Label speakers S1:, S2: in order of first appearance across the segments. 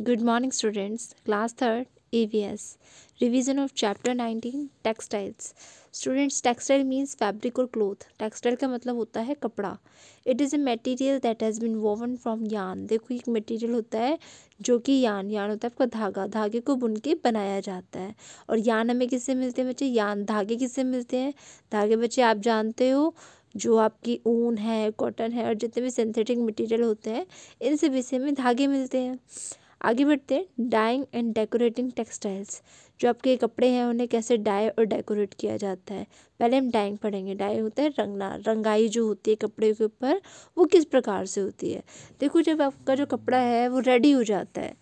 S1: good morning students class third V S revision of chapter nineteen textiles students textile means fabric और cloth textile का मतलब होता है कपड़ा it is a material that has been woven from yarn देखो एक material होता है जो कि यान यान होता है आपका धागा धागे को बुन के बनाया जाता है और यान हमें किससे मिलते हैं बच्चे यान धागे किससे मिलते हैं धागे बच्चे आप जानते हो जो आपकी ऊन है कॉटन है और जितने भी सिंथेटिक मटेरियल होते हैं इन सभी से हमें धागे मिलते हैं आगे बढ़ते हैं डाइंग एंड डेकोरेटिंग टेक्सटाइल्स जो आपके कपड़े हैं उन्हें कैसे डाई और डेकोरेट किया जाता है पहले हम डाइंग पढ़ेंगे डाई होता है रंगना रंगाई जो होती है कपड़े के ऊपर वो किस प्रकार से होती है देखो जब आपका जो कपड़ा है वो रेडी हो जाता है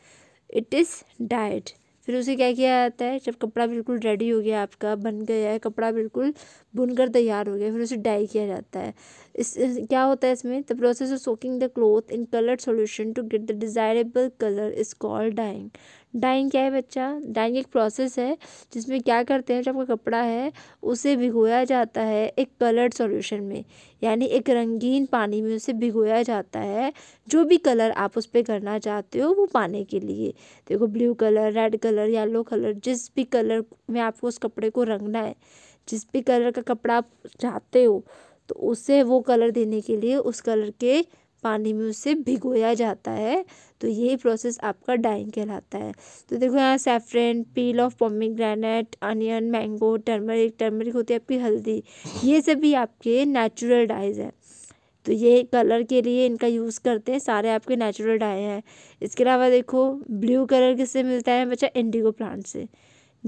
S1: इट इज़ डाइड फिर उसे क्या किया जाता है जब कपड़ा बिल्कुल रेडी हो गया आपका बन गया है कपड़ा बिल्कुल बुनकर तैयार हो गया फिर उसे डाई किया जाता है इस क्या होता है इसमें the process of soaking the cloth in colour solution to get the desirable colour is called dyeing dyeing क्या है बच्चा डाइंग एक प्रोसेस है जिसमें क्या करते हैं जब आपका कपड़ा है उसे भिगोया जाता है एक कलर्ड सॉल्यूशन में यानी एक रंगीन पानी में उसे भिगोया जाता है जो भी कलर आप उस पर करना चाहते हो वो पाने के लिए देखो blue colour red colour yellow colour जिस भी कलर में आपको उस कपड़े को रंगना है जिस भी कलर का कपड़ा आप चाहते हो तो उसे वो कलर देने के लिए उस कलर के पानी में उसे भिगोया जाता है तो यही प्रोसेस आपका डाइंग कहलाता है तो देखो यहाँ saffron peel of pomegranate onion mango turmeric turmeric होती है आपकी हल्दी ये सभी आपके नेचुरल डाइज हैं तो ये कलर के लिए इनका यूज़ करते हैं सारे आपके नेचुरल डाई हैं इसके अलावा देखो ब्लू कलर किससे मिलता है बच्चा इंडिगो प्लांट से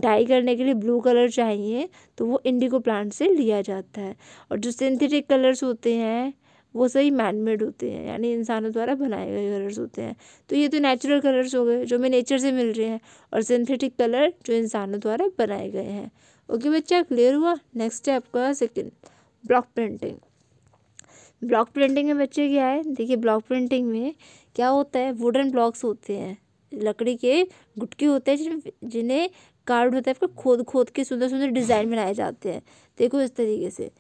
S1: डाई करने के लिए ब्लू कलर चाहिए तो वो इंडिगो प्लांट से लिया जाता है और जो सिंथेटिक कलर्स होते हैं वो सही मेड होते हैं यानी इंसानों द्वारा बनाए गए कलर्स होते हैं तो ये तो नेचुरल कलर्स हो गए जो हमें नेचर से मिल रहे हैं और सिंथेटिक कलर जो इंसानों द्वारा बनाए गए हैं ओके बच्चा क्लियर हुआ नेक्स्ट है आपका second block printing block printing में बच्चे क्या है देखिए ब्लॉक प्रिंटिंग में क्या होता है वुडन ब्लॉक्स होते हैं लकड़ी के गुटके होते हैं जिन्हें कार्ड होता है आपका खोद खोद के सुंदर सुंदर डिज़ाइन बनाए जाते हैं देखो इस तरीके से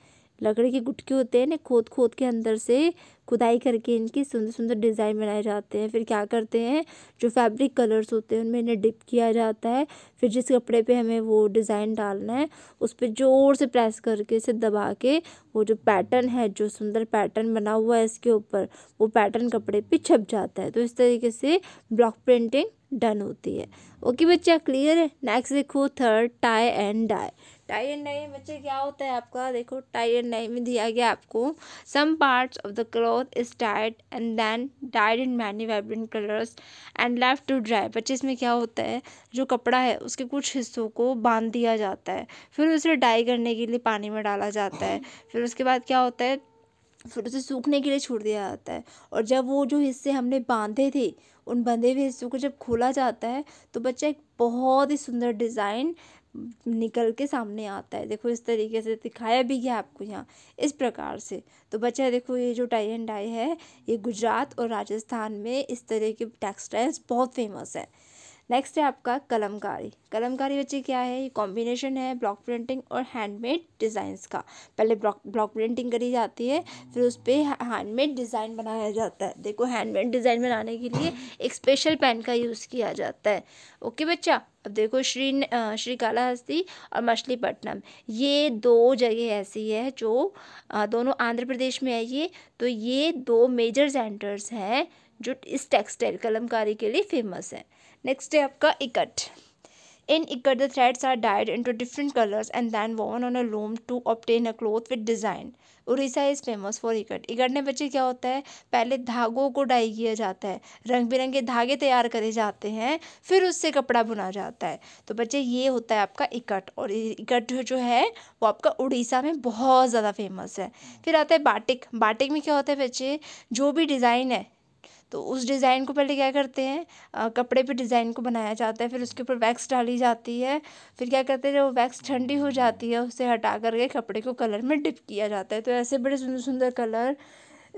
S1: लकड़ी के गुटके होते हैं ना खोद खोद के अंदर से खुदाई करके इनकी सुंदर सुंदर डिज़ाइन बनाए जाते हैं फिर क्या करते हैं जो फैब्रिक कलर्स होते हैं उनमें इन्हें डिप किया जाता है फिर जिस कपड़े पे हमें वो डिज़ाइन डालना है उस पर ज़ोर से प्रेस करके इसे दबा के वो जो पैटर्न है जो सुंदर पैटर्न बना हुआ है इसके ऊपर वो पैटर्न कपड़े पर छप जाता है तो इस तरीके से ब्लॉक प्रिंटिंग डन होती है ओके बच्चा क्लियर है नेक्स्ट देखो third tie and dye tie and dye बच्चे क्या होता है आपका देखो टाई एंड डाई में दिया गया आपको some parts of the cloth is tied and then dyed in many vibrant colours and left to dry बच्चे इसमें क्या होता है जो कपड़ा है उसके कुछ हिस्सों को बांध दिया जाता है फिर उसे डाई करने के लिए पानी में डाला जाता है फिर उसके बाद क्या होता है फिर उसे सूखने के लिए छोड़ दिया जाता है और जब वो जो हिस्से हमने बांधे थे उन बंधे हुए हिस्सों को जब खोला जाता है तो बच्चा एक बहुत ही सुंदर डिज़ाइन निकल के सामने आता है देखो इस तरीके से दिखाया भी गया आपको यहाँ इस प्रकार से तो बच्चा देखो ये जो टाई एंड डाई है ये गुजरात और राजस्थान में इस तरह के टेक्सटाइल्स बहुत फेमस है नेक्स्ट है आपका कलमकारी कलमकारी बच्चे क्या है ये कॉम्बिनेशन है ब्लॉक प्रिंटिंग और हैंडमेड डिज़ाइंस का पहले ब्लॉक ब्लॉक प्रिंटिंग करी जाती है फिर उस पर हैंडमेड डिज़ाइन बनाया जाता है देखो हैंडमेड डिज़ाइन बनाने के लिए एक स्पेशल पेन का यूज़ किया जाता है ओके बच्चा अब देखो श्री श्री कालाहस्ती और मछलीपट्टनम ये दो जगह ऐसी है जो दोनों आंध्र प्रदेश में है ये तो ये दो मेजर सेंटर्स हैं जो इस टेक्सटाइल कलमकारी के लिए फेमस हैं नेक्स्ट है आपका ikat in ikat the threads are dyed in two different colours and then woven on a loom to obtain a cloth with design Orissa is famous for ikat ikat ने बच्चे क्या होता है पहले धागों को डाई किया जाता है रंग बिरंगे धागे तैयार करे जाते हैं फिर उससे कपड़ा बुना जाता है तो बच्चे ये होता है आपका इकट और इकट जो है वो आपका उड़ीसा में बहुत ज़्यादा फेमस है फिर आता है बाटिक बाटिक में क्या होता है बच्चे जो भी डिज़ाइन है तो उस डिज़ाइन को पहले क्या करते हैं कपड़े पे डिज़ाइन को बनाया जाता है फिर उसके ऊपर वैक्स डाली जाती है फिर क्या करते हैं जब वैक्स ठंडी हो जाती है उसे हटा करके कपड़े को कलर में डिप किया जाता है तो ऐसे बड़े सुंदर सुंदर कलर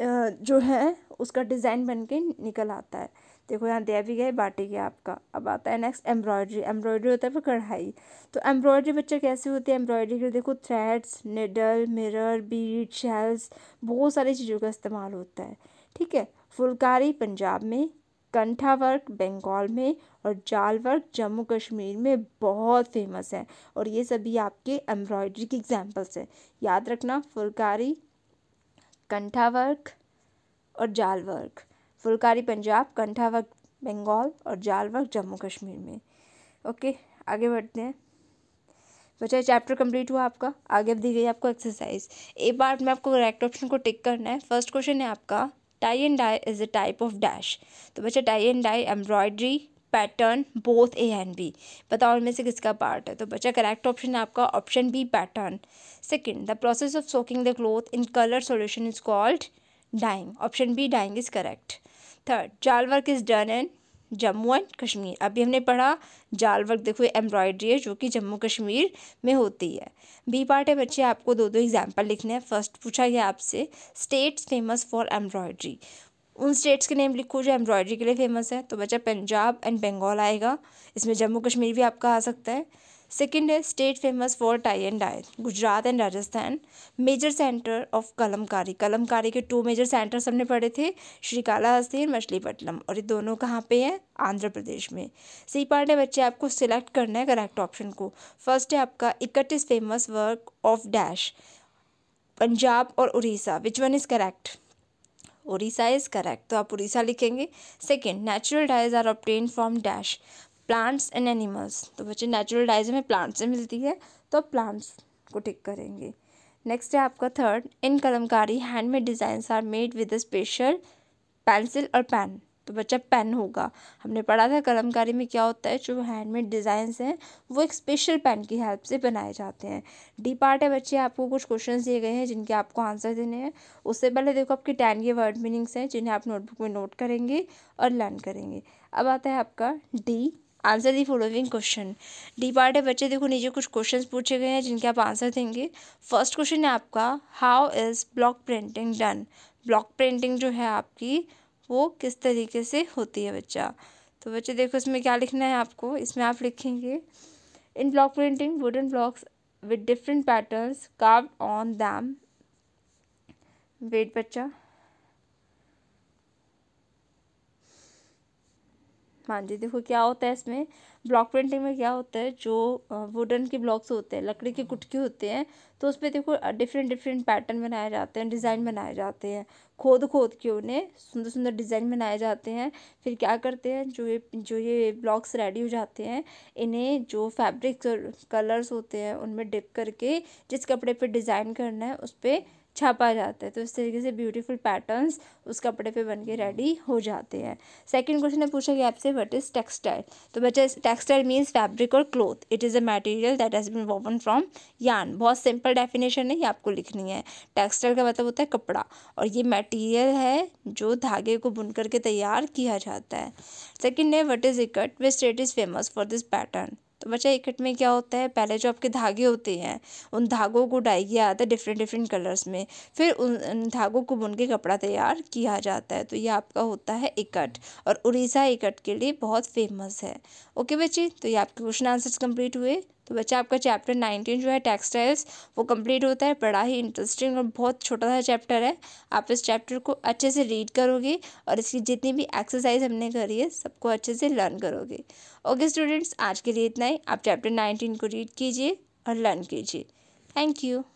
S1: जो है उसका डिज़ाइन बन के निकल आता है देखो यहाँ दिया भी गया बाटी गया आपका अब आता है नेक्स्ट एम्ब्रॉयडरी एम्ब्रॉयडरी होता है फिर कढ़ाई तो एम्ब्रॉयडरी बच्चा कैसे होती है एम्ब्रॉयडरी के देखो threads needle mirror bead shells बहुत सारी चीज़ों का इस्तेमाल होता है ठीक है फुलकारी पंजाब में कंठा वर्क बंगाल में और जाल वर्क जम्मू कश्मीर में बहुत फेमस है और ये सभी आपके एम्ब्रॉयडरी के एग्जाम्पल्स हैं याद रखना फुलकारी कंठा वर्क और जाल वर्क फुलकारी पंजाब कंठा वर्क बंगाल और जाल वर्क जम्मू कश्मीर में ओके आगे बढ़ते हैं बच्चा चैप्टर कंप्लीट हुआ आपका आगे अब दी गई आपको एक्सरसाइज एक बार में आपको करेक्ट ऑप्शन को टिक करना है फर्स्ट क्वेश्चन है आपका tie and dye is a type of dash तो बच्चा tie and dye embroidery pattern both A and B बताओ इनमें से किसका पार्ट है तो बच्चा करेक्ट ऑप्शन है आपका option B pattern second the process of soaking the cloth in colour solution is called dyeing option B dyeing is correct third जाल work is done in Jammu and Kashmir अभी हमने पढ़ा जाल वर्क देखो एम्ब्रॉयड्री है जो कि जम्मू कश्मीर में होती है बी पार्ट है बच्चे आपको दो दो एग्जाम्पल लिखने हैं फर्स्ट पूछा गया आपसे स्टेट्स फेमस फॉर एम्ब्रॉयड्री उन स्टेट्स के नेम लिखो जो एम्ब्रॉयडरी के लिए फेमस है तो बच्चा पंजाब एंड बंगाल आएगा इसमें जम्मू कश्मीर भी आपका आ सकता है सेकेंड है state famous for tie and dye Gujarat and Rajasthan major centre of Kalamkari Kalamkari के टू मेजर सेंटर्स हमने पढ़े थे श्री और मछलीपट्टनम और ये दोनों कहाँ पे हैं आंध्र प्रदेश में सी पार्ट है बच्चे आपको सिलेक्ट करना है करेक्ट ऑप्शन को फर्स्ट है आपका इकतीस famous work of dash Punjab और Orissa which one is correct Orissa is correct तो आप उड़ीसा लिखेंगे second natural dyes are obtained from dash plants and animals तो बच्चे नेचुरल डाइज में प्लांट्स से मिलती है तो आप प्लांट्स को टिक करेंगे नेक्स्ट है आपका third in Kalamkari handmade designs are made with a special pencil और पेन तो बच्चा पेन होगा हमने पढ़ा था कलमकारी में क्या होता है जो हैंडमेड डिज़ाइंस हैं वो एक स्पेशल पेन की हेल्प से बनाए जाते हैं डी पार्ट है बच्चे आपको कुछ क्वेश्चन दिए गए हैं जिनके आपको आंसर देने हैं उससे पहले देखो आपके टेन के वर्ड मीनिंग्स हैं जिन्हें आप नोटबुक में नोट करेंगे और लर्न करेंगे अब आता है आपका D answer the following question D part है बच्चे देखो नीचे कुछ क्वेश्चन पूछे गए हैं जिनके आप आंसर देंगे फर्स्ट क्वेश्चन है आपका how is block printing done block printing जो है आपकी वो किस तरीके से होती है बच्चा तो बच्चे देखो इसमें क्या लिखना है आपको इसमें आप लिखेंगे in block printing wooden blocks with different patterns carve on them wait बच्चा हाँ जी देखो क्या होता है इसमें ब्लॉक प्रिंटिंग में क्या होता है जो वुडन के ब्लॉक्स होते हैं लकड़ी के गुटके होते हैं तो उस पर देखो डिफरेंट डिफरेंट पैटर्न बनाए जाते हैं डिज़ाइन बनाए जाते हैं खोद खोद के उन्हें सुंदर सुंदर डिज़ाइन बनाए जाते हैं फिर क्या करते हैं जो ये जो ये ब्लॉक्स रेडी हो जाते हैं इन्हें जो फैब्रिक कलर्स होते हैं उनमें डिप करके जिस कपड़े पर डिज़ाइन करना है उस पर छापा जाता है तो इस तरीके से ब्यूटीफुल पैटर्न्स उस कपड़े पे बन के रेडी हो जाते हैं सेकंड क्वेश्चन ने पूछा गया आपसे व्हाट इज़ टेक्सटाइल तो बच्चा टेक्सटाइल मीन्स फैब्रिक और cloth it is a material that has been woven from yarn बहुत सिंपल डेफिनेशन है ये आपको लिखनी है टेक्सटाइल का मतलब होता है कपड़ा और ये मटीरियल है जो धागे को बुन करके तैयार किया जाता है सेकेंड है what is ikat which state is famous for this pattern तो बच्चा इकट में क्या होता है पहले जो आपके धागे होते हैं उन धागों को डाई किया जाता है डिफरेंट डिफरेंट कलर्स में फिर उन धागों को बुन के कपड़ा तैयार किया जाता है तो ये आपका होता है इकट और उड़ीसा इकट के लिए बहुत फेमस है ओके बच्चे तो ये आपके क्वेश्चन आंसर्स कंप्लीट हुए तो बच्चा आपका चैप्टर नाइनटीन जो है टेक्सटाइल्स वो कंप्लीट होता है बड़ा ही इंटरेस्टिंग और बहुत छोटा सा चैप्टर है आप इस चैप्टर को अच्छे से रीड करोगे और इसकी जितनी भी एक्सरसाइज हमने करी है सबको अच्छे से लर्न करोगे ओके स्टूडेंट्स आज के लिए इतना ही आप चैप्टर नाइनटीन को रीड कीजिए और लर्न कीजिए थैंक यू